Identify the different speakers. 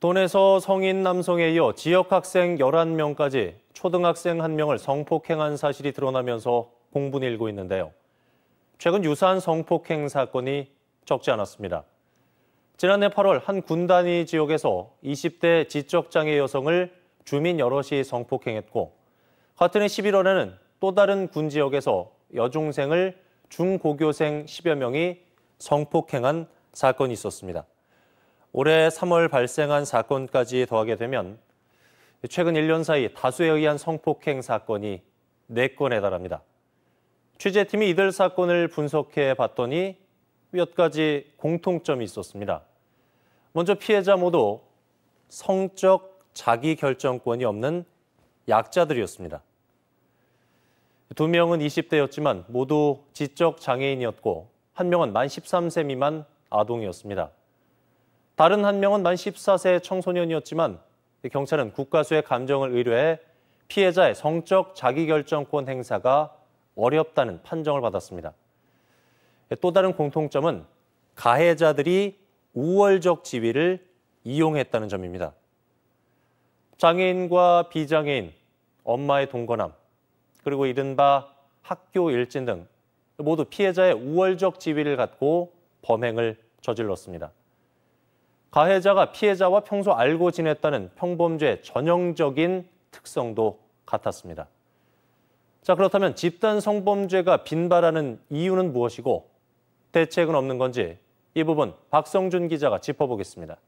Speaker 1: 돈에서 성인 남성에 이어 지역 학생 11명까지 초등학생 1명을 성폭행한 사실이 드러나면서 공분이 일고 있는데요. 최근 유사한 성폭행 사건이 적지 않았습니다. 지난해 8월 한 군단위 지역에서 20대 지적장애 여성을 주민 여럿이 성폭행했고 같은 해 11월에는 또 다른 군 지역에서 여중생을 중고교생 10여 명이 성폭행한 사건이 있었습니다. 올해 3월 발생한 사건까지 더하게 되면 최근 1년 사이 다수에 의한 성폭행 사건이 4건에 달합니다. 취재팀이 이들 사건을 분석해 봤더니 몇 가지 공통점이 있었습니다. 먼저 피해자 모두 성적 자기결정권이 없는 약자들이었습니다. 두 명은 20대였지만 모두 지적 장애인이었고 한 명은 만 13세 미만 아동이었습니다. 다른 한 명은 만 14세 청소년이었지만 경찰은 국가수의 감정을 의뢰해 피해자의 성적 자기결정권 행사가 어렵다는 판정을 받았습니다. 또 다른 공통점은 가해자들이 우월적 지위를 이용했다는 점입니다. 장애인과 비장애인, 엄마의 동거남, 그리고 이른바 학교 일진 등 모두 피해자의 우월적 지위를 갖고 범행을 저질렀습니다. 가해자가 피해자와 평소 알고 지냈다는 평범죄의 전형적인 특성도 같았습니다. 자, 그렇다면 집단 성범죄가 빈발하는 이유는 무엇이고 대책은 없는 건지 이 부분 박성준 기자가 짚어보겠습니다.